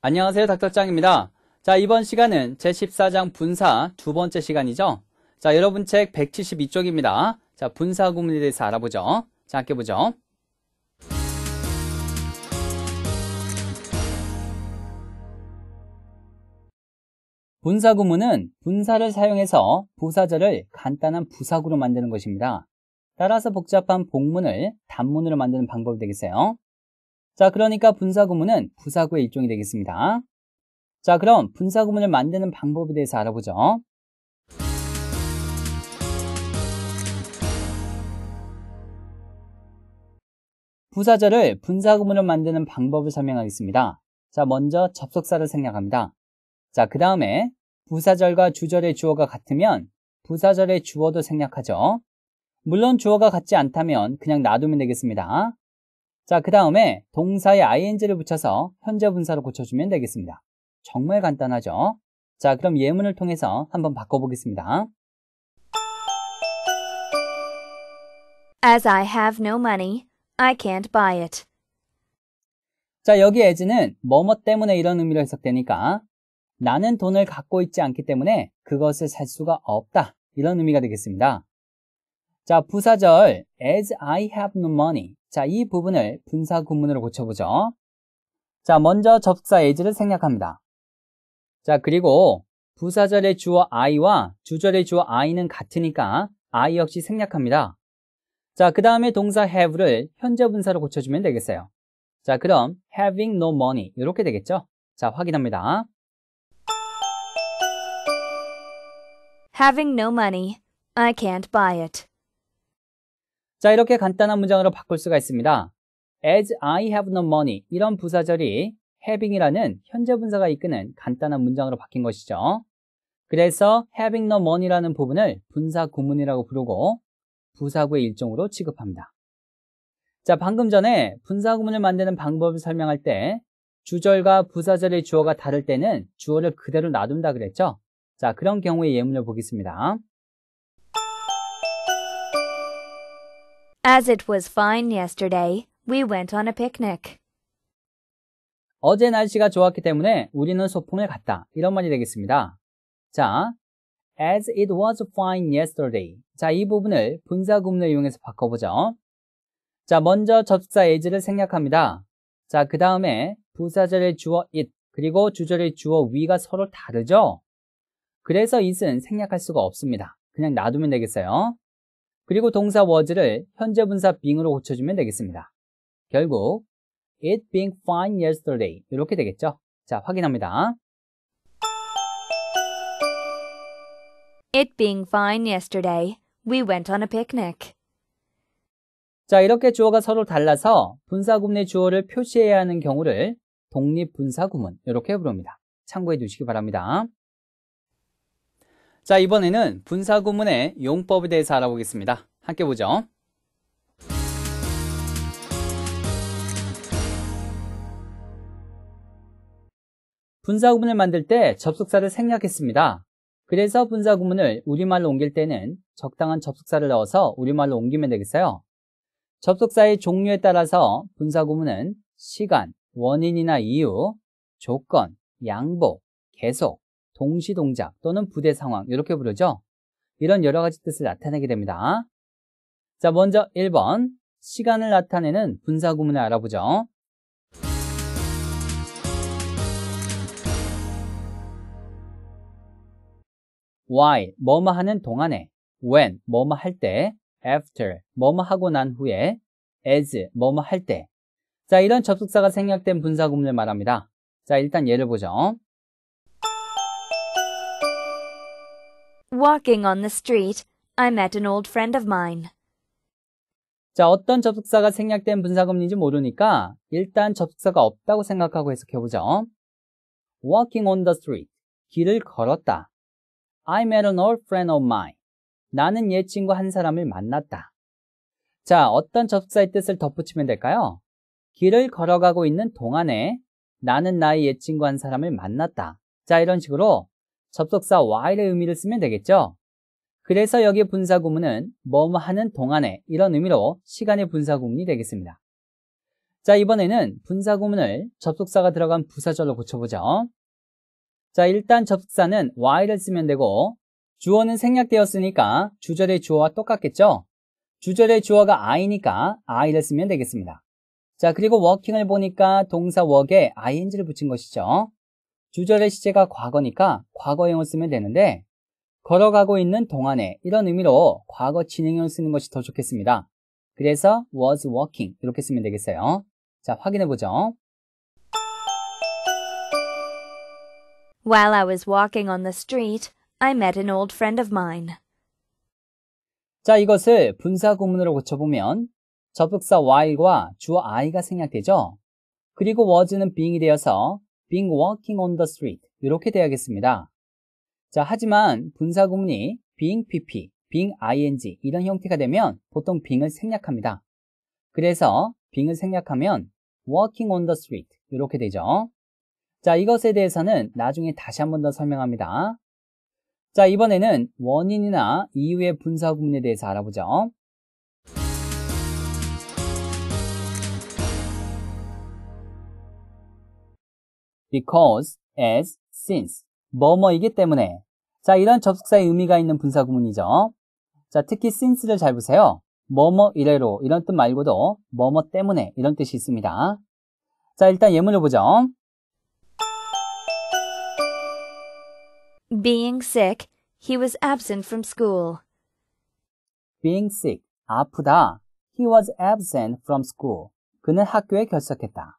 안녕하세요 닥터짱입니다. 자 이번 시간은 제14장 분사 두 번째 시간이죠. 자 여러분 책 172쪽입니다. 자 분사 구문에 대해서 알아보죠. 자 함께 보죠. 분사 구문은 분사를 사용해서 부사절을 간단한 부사구로 만드는 것입니다. 따라서 복잡한 복문을 단문으로 만드는 방법이 되겠어요. 자, 그러니까 분사구문은 부사구의 일종이 되겠습니다. 자, 그럼 분사구문을 만드는 방법에 대해서 알아보죠. 부사절을 분사구문을 만드는 방법을 설명하겠습니다. 자, 먼저 접속사를 생략합니다. 자, 그 다음에 부사절과 주절의 주어가 같으면 부사절의 주어도 생략하죠. 물론 주어가 같지 않다면 그냥 놔두면 되겠습니다. 자, 그 다음에 동사에 ing를 붙여서 현재 분사로 고쳐주면 되겠습니다. 정말 간단하죠? 자, 그럼 예문을 통해서 한번 바꿔보겠습니다. As I have no money, I can't buy it. 자, 여기 as는 뭐 뭐 때문에 이런 의미로 해석되니까 나는 돈을 갖고 있지 않기 때문에 그것을 살 수가 없다. 이런 의미가 되겠습니다. 자, 부사절 as I have no money 자, 이 부분을 분사 구문으로 고쳐보죠. 자, 먼저 접사 is를 생략합니다. 자, 그리고 부사절의 주어 I와 주절의 주어 I는 같으니까 I 역시 생략합니다. 자, 그 다음에 동사 have를 현재 분사로 고쳐주면 되겠어요. 자, 그럼 having no money 이렇게 되겠죠? 자, 확인합니다. Having no money, I can't buy it. 자, 이렇게 간단한 문장으로 바꿀 수가 있습니다. As I have no money 이런 부사절이 having이라는 현재 분사가 이끄는 간단한 문장으로 바뀐 것이죠. 그래서 having no money라는 부분을 분사 구문이라고 부르고 부사구의 일종으로 취급합니다. 자, 방금 전에 분사 구문을 만드는 방법을 설명할 때 주절과 부사절의 주어가 다를 때는 주어를 그대로 놔둔다 그랬죠? 자, 그런 경우의 예문을 보겠습니다. As it was fine yesterday, we went on a picnic. 어제 날씨가 좋았기 때문에 우리는 소풍을 갔다. 이런 말이 되겠습니다. 자, as it was fine yesterday. 자, 이 부분을 분사 구문을 이용해서 바꿔보죠. 자, 먼저 접사 as를 생략합니다. 자, 그 다음에 부사절의 주어 it, 그리고 주절의 주어 we가 서로 다르죠? 그래서 it은 생략할 수가 없습니다. 그냥 놔두면 되겠어요. 그리고 동사 was를 현재 분사 being으로 고쳐주면 되겠습니다. 결국 it being fine yesterday 이렇게 되겠죠. 자, 확인합니다. It being fine yesterday, we went on a picnic. 자, 이렇게 주어가 서로 달라서 분사 구문의 주어를 표시해야 하는 경우를 독립 분사 구문 이렇게 부릅니다. 참고해 주시기 바랍니다. 자, 이번에는 분사구문의 용법에 대해서 알아보겠습니다. 함께 보죠. 분사구문을 만들 때 접속사를 생략했습니다. 그래서 분사구문을 우리말로 옮길 때는 적당한 접속사를 넣어서 우리말로 옮기면 되겠어요. 접속사의 종류에 따라서 분사구문은 시간, 원인이나 이유, 조건, 양보, 계속, 동시동작 또는 부대 상황 이렇게 부르죠. 이런 여러 가지 뜻을 나타내게 됩니다. 자, 먼저 1번 시간을 나타내는 분사구문을 알아보죠. w h 뭐뭐 하는 동안에 when 뭐뭐 할때 after 뭐뭐 하고 난 후에 as 뭐뭐 할때자 이런 접속사가 생략된 분사구문을 말합니다. 자 일단 예를 보죠. Walking on the street, I met an old friend of mine. 자, 어떤 접속사가 생략된 분사구문인지 모르니까 일단 접속사가 없다고 생각하고 해석해보죠. Walking on the street. 길을 걸었다. I met an old friend of mine. 나는 옛 친구 한 사람을 만났다. 자, 어떤 접속사의 뜻을 덧붙이면 될까요? 길을 걸어가고 있는 동안에 나는 나의 옛 친구 한 사람을 만났다. 자, 이런 식으로 접속사 while의 의미를 쓰면 되겠죠? 그래서 여기 분사구문은 뭐뭐 하는 동안에 이런 의미로 시간의 분사구문이 되겠습니다. 자, 이번에는 분사구문을 접속사가 들어간 부사절로 고쳐보죠. 자, 일단 접속사는 while을 쓰면 되고 주어는 생략되었으니까 주절의 주어와 똑같겠죠? 주절의 주어가 I니까 I를 쓰면 되겠습니다. 자, 그리고 워킹을 보니까 동사 work에 ing를 붙인 것이죠. 주절의 시제가 과거니까 과거형을 쓰면 되는데 걸어가고 있는 동안에 이런 의미로 과거 진행형을 쓰는 것이 더 좋겠습니다. 그래서 was walking 이렇게 쓰면 되겠어요. 자, 확인해 보죠. While I was walking on the street, I met an old friend of mine. 자, 이것을 분사 구문으로 고쳐보면 접속사 while과 주어 I가 생략되죠. 그리고 was는 being이 되어서 being walking on the street 이렇게 돼야겠습니다. 자, 하지만 분사구문이 being pp, being ing 이런 형태가 되면 보통 being을 생략합니다. 그래서 being을 생략하면 walking on the street 이렇게 되죠. 자, 이것에 대해서는 나중에 다시 한번 더 설명합니다. 자, 이번에는 원인이나 이유의 분사구문에 대해서 알아보죠. because, as, since, 뭐뭐이기 때문에 자, 이런 접속사의 의미가 있는 분사구문이죠. 자, 특히 since를 잘 보세요. 뭐뭐 이래로 이런 뜻 말고도 뭐뭐 때문에 이런 뜻이 있습니다. 자, 일단 예문을 보죠. Being sick, he was absent from school. Being sick, 아프다. He was absent from school. 그는 학교에 결석했다.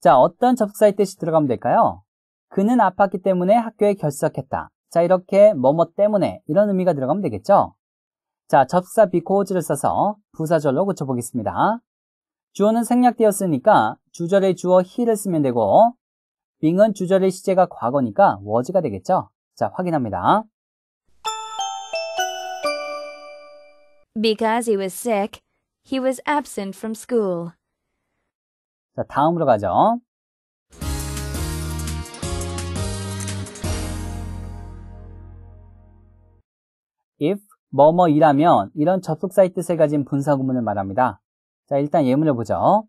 자, 어떤 접속 사의 뜻이 들어가면 될까요? 그는 아팠기 때문에 학교에 결석했다. 자, 이렇게 뭐 뭐 때문에 이런 의미가 들어가면 되겠죠? 자, 접사 비코즈를 써서 부사절로 고쳐보겠습니다. 주어는 생략되었으니까 주절의 주어 he를 쓰면 되고 빙은 주절의 시제가 과거니까 워즈가 되겠죠? 자, 확인합니다. Because he was sick, he was absent from school. 자, 다음으로 가죠. if 뭐뭐이라면 이런 접속사이트을 가진 분사 구문을 말합니다. 자, 일단 예문을 보죠.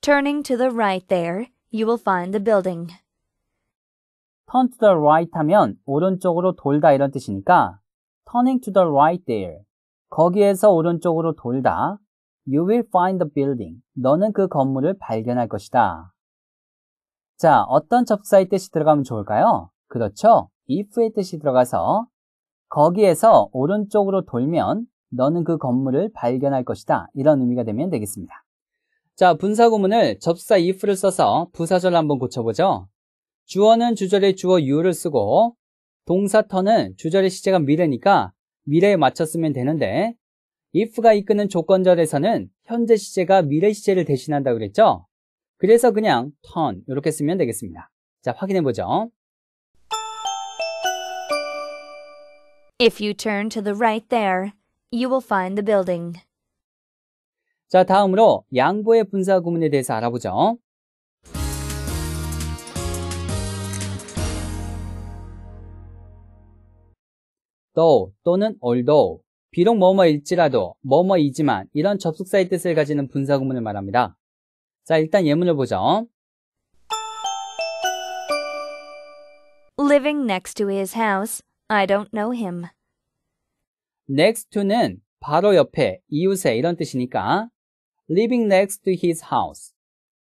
Turning to the right there, you will find the building. turn to the right 하면 오른쪽으로 돌다 이런 뜻이니까 turning to the right there 거기에서 오른쪽으로 돌다 You will find the building. 너는 그 건물을 발견할 것이다. 자, 어떤 접사의 뜻이 들어가면 좋을까요? 그렇죠. if의 뜻이 들어가서 거기에서 오른쪽으로 돌면 너는 그 건물을 발견할 것이다. 이런 의미가 되면 되겠습니다. 자, 분사 구문을 접사 if를 써서 부사절 한번 고쳐보죠. 주어는 주절의 주어 you를 쓰고 동사터는 주절의 시제가 미래니까 미래에 맞췄으면 되는데 if가 이끄는 조건절에서는 현재 시제가 미래 시제를 대신한다고 그랬죠? 그래서 그냥 turn 이렇게 쓰면 되겠습니다. 자, 확인해 보죠. If you turn to the right there, you will find the building. 자, 다음으로 양보의 분사 구문에 대해서 알아보죠. t o 또는 although 비록 뭐뭐일지라도 뭐뭐이지만 이런 접속사의 뜻을 가지는 분사구문을 말합니다. 자, 일단 예문을 보죠. Living next to his house, I don't know him. next to는 바로 옆에, 이웃에 이런 뜻이니까 living next to his house.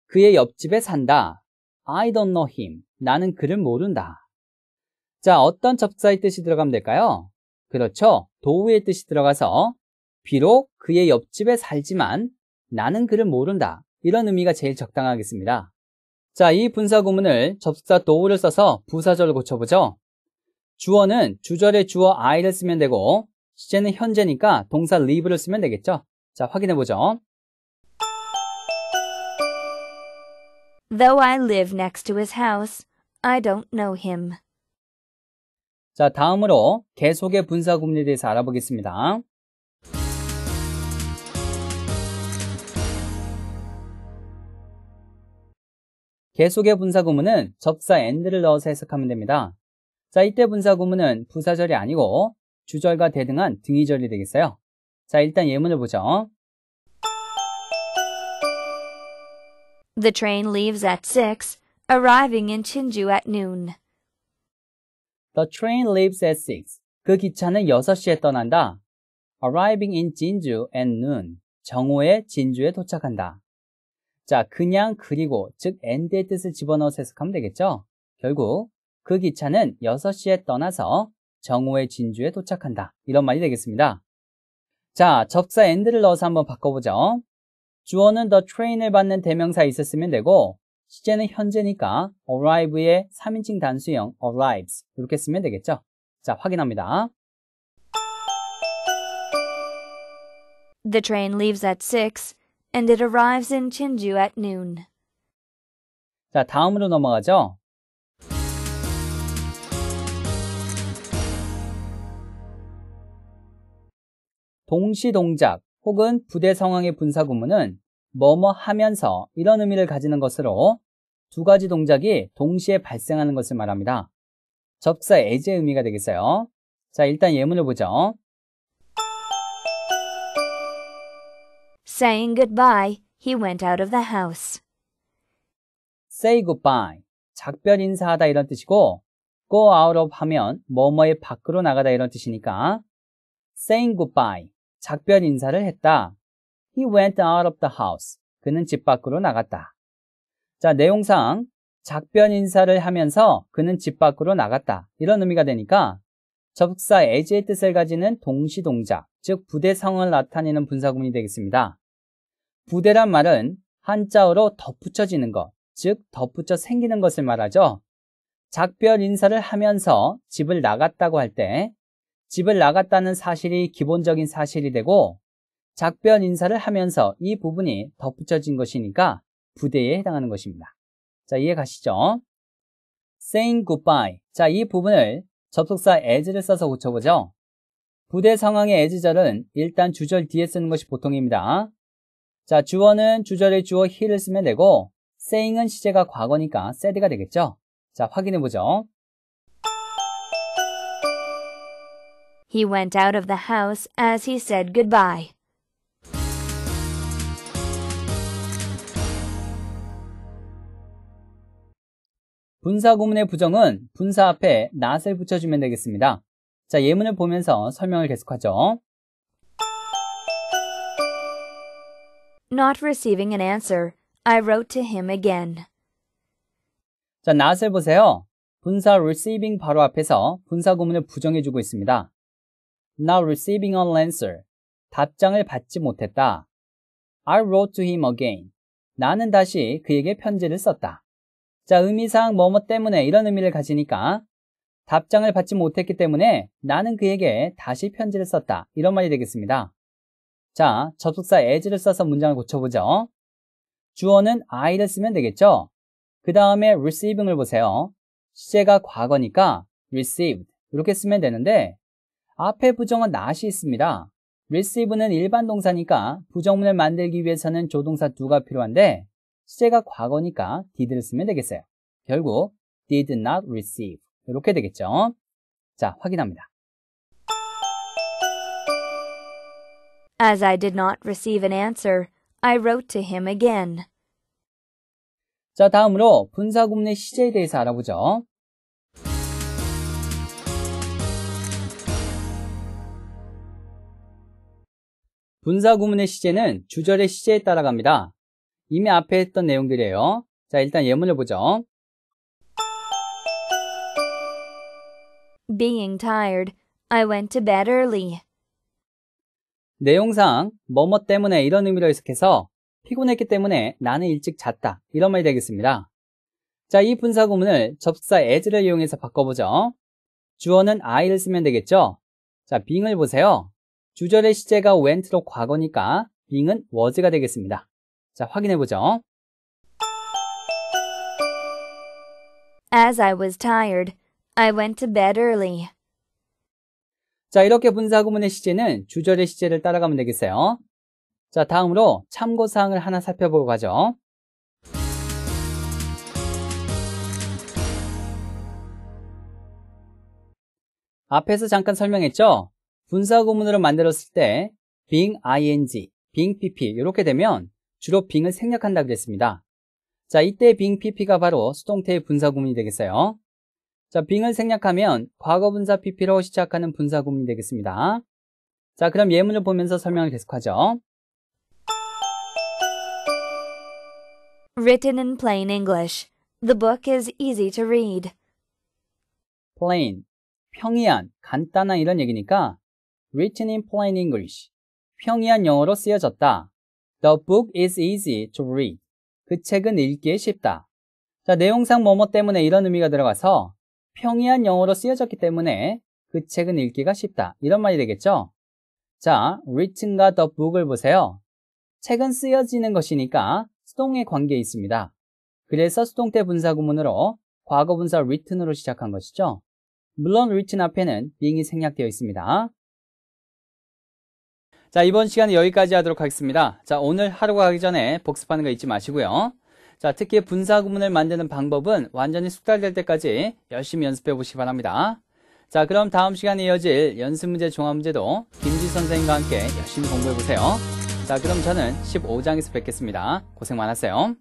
그의 옆집에 산다. I don't know him. 나는 그를 모른다. 자, 어떤 접사의 뜻이 들어가면 될까요? 그렇죠. 도우의 뜻이 들어가서 비록 그의 옆집에 살지만 나는 그를 모른다. 이런 의미가 제일 적당하겠습니다. 자, 이 분사 구문을 접속사 도우를 써서 부사절을 고쳐보죠. 주어는 주절의 주어 I를 쓰면 되고 시제는 현재니까 동사 live를 쓰면 되겠죠. 자, 확인해보죠. Though I live next to his house, I don't know him. 자, 다음으로 계속의 분사구문에 대해서 알아보겠습니다. 계속의 분사구문은 접사 and를 넣어서 해석하면 됩니다. 자, 이때 분사구문은 부사절이 아니고 주절과 대등한 등이절이 되겠어요. 자, 일단 예문을 보죠. The train leaves at 6, arriving in Chinju at noon. The train leaves at 6. 그 기차는 6시에 떠난다. Arriving in Jinju at noon. 정오에 진주에 도착한다. 자, 그냥 그리고 즉 and의 뜻을 집어넣어서 해석하면 되겠죠? 결국 그 기차는 6시에 떠나서 정오의 진주에 도착한다. 이런 말이 되겠습니다. 자, 접사 and를 넣어서 한번 바꿔보죠. 주어는 the train을 받는 대명사 있었으면 되고 시제는 현재니까 arrive의 3인칭 단수형 arrives 이렇게 쓰면 되겠죠. 자, 확인합니다. The train leaves at 6 and it arrives in Chinju at noon. 자, 다음으로 넘어가죠. 동시 동작 혹은 부대 상황의 분사 구문은 뭐뭐 하면서 이런 의미를 가지는 것으로 두 가지 동작이 동시에 발생하는 것을 말합니다. 접사 애제의 의미가 되겠어요. 자, 일단 예문을 보죠. Saying goodbye, he went out of the house. Say goodbye. 작별 인사하다 이런 뜻이고 go out of 하면 뭐뭐의 밖으로 나가다 이런 뜻이니까 saying goodbye. 작별 인사를 했다. He went out of the house. 그는 집 밖으로 나갔다. 자, 내용상 작별 인사를 하면서 그는 집 밖으로 나갔다. 이런 의미가 되니까 접속사 as의 뜻을 가지는 동시동작, 즉 부대성을 나타내는 분사구문이 되겠습니다. 부대란 말은 한자어로 덧붙여지는 것, 즉 덧붙여 생기는 것을 말하죠. 작별 인사를 하면서 집을 나갔다고 할 때 집을 나갔다는 사실이 기본적인 사실이 되고 작변 인사를 하면서 이 부분이 덧붙여진 것이니까 부대에 해당하는 것입니다. 자, 이해 가시죠? saying goodbye. 자, 이 부분을 접속사 as를 써서 고쳐보죠. 부대 상황의 as절은 일단 주절 뒤에 쓰는 것이 보통입니다. 자, 주어는 주절의 주어 he를 쓰면 되고 saying은 시제가 과거니까 said가 되겠죠? 자, 확인해보죠. He went out of the house as he said goodbye. 분사 구문의 부정은 분사 앞에 not을 붙여주면 되겠습니다. 자, 예문을 보면서 설명을 계속하죠. Not receiving an answer, I wrote to him again. 자, not을 보세요. 분사 receiving 바로 앞에서 분사 구문을 부정해주고 있습니다. Not receiving an answer. 답장을 받지 못했다. I wrote to him again. 나는 다시 그에게 편지를 썼다. 자, 의미상 뭐뭐 때문에 이런 의미를 가지니까 답장을 받지 못했기 때문에 나는 그에게 다시 편지를 썼다. 이런 말이 되겠습니다. 자, 접속사 as를 써서 문장을 고쳐보죠. 주어는 I를 쓰면 되겠죠? 그 다음에 receiving을 보세요. 시제가 과거니까 received 이렇게 쓰면 되는데 앞에 부정은 not이 있습니다. receive는 일반 동사니까 부정문을 만들기 위해서는 조동사 두가 필요한데 시제가 과거니까 did를 쓰면 되겠어요. 결국 did not receive 이렇게 되겠죠. 자, 확인합니다. As I did not receive an answer, I wrote to him again. 자, 다음으로 분사 구문의 시제에 대해서 알아보죠. 분사 구문의 시제는 주절의 시제에 따라갑니다. 이미 앞에 했던 내용들이에요. 자, 일단 예문을 보죠. Being tired, I went to bed early. 내용상 뭐뭐 때문에 이런 의미로 해석해서 피곤했기 때문에 나는 일찍 잤다 이런 말이 되겠습니다. 자, 이 분사 구문을 접사 as를 이용해서 바꿔보죠. 주어는 I를 쓰면 되겠죠? 자, being을 보세요. 주절의 시제가 went로 과거니까 being은 was가 되겠습니다. 자, 확인해 보죠. As I was tired, I went to bed early. 자, 이렇게 분사구문의 시제는 주절의 시제를 따라가면 되겠어요. 자, 다음으로 참고사항을 하나 살펴보고 가죠. 앞에서 잠깐 설명했죠? 분사구문으로 만들었을 때 being ing, being pp 이렇게 되면 주로 빙을 생략한다 그랬습니다. 자, 이때 빙 pp가 바로 수동태의 분사구문이 되겠어요. 자, 빙을 생략하면 과거분사 pp로 시작하는 분사구문이 되겠습니다. 자, 그럼 예문을 보면서 설명을 계속하죠. Written in plain English. The book is easy to read. plain, 평이한, 간단한 이런 얘기니까 written in plain English, 평이한 영어로 쓰여졌다. The book is easy to read. 그 책은 읽기에 쉽다. 자, 내용상 뭐뭐 때문에 이런 의미가 들어가서 평이한 영어로 쓰여졌기 때문에 그 책은 읽기가 쉽다. 이런 말이 되겠죠? 자, written과 the book을 보세요. 책은 쓰여지는 것이니까 수동의 관계에 있습니다. 그래서 수동 태 분사 구문으로 과거 분사 written으로 시작한 것이죠. 물론 written 앞에는 being이 생략되어 있습니다. 자, 이번 시간은 여기까지 하도록 하겠습니다. 자, 오늘 하루가 가기 전에 복습하는 거 잊지 마시고요. 자, 특히 분사 구문을 만드는 방법은 완전히 숙달될 때까지 열심히 연습해 보시기 바랍니다. 자, 그럼 다음 시간에 이어질 연습 문제 종합 문제도 김지 선생님과 함께 열심히 공부해 보세요. 자, 그럼 저는 15장에서 뵙겠습니다. 고생 많았어요.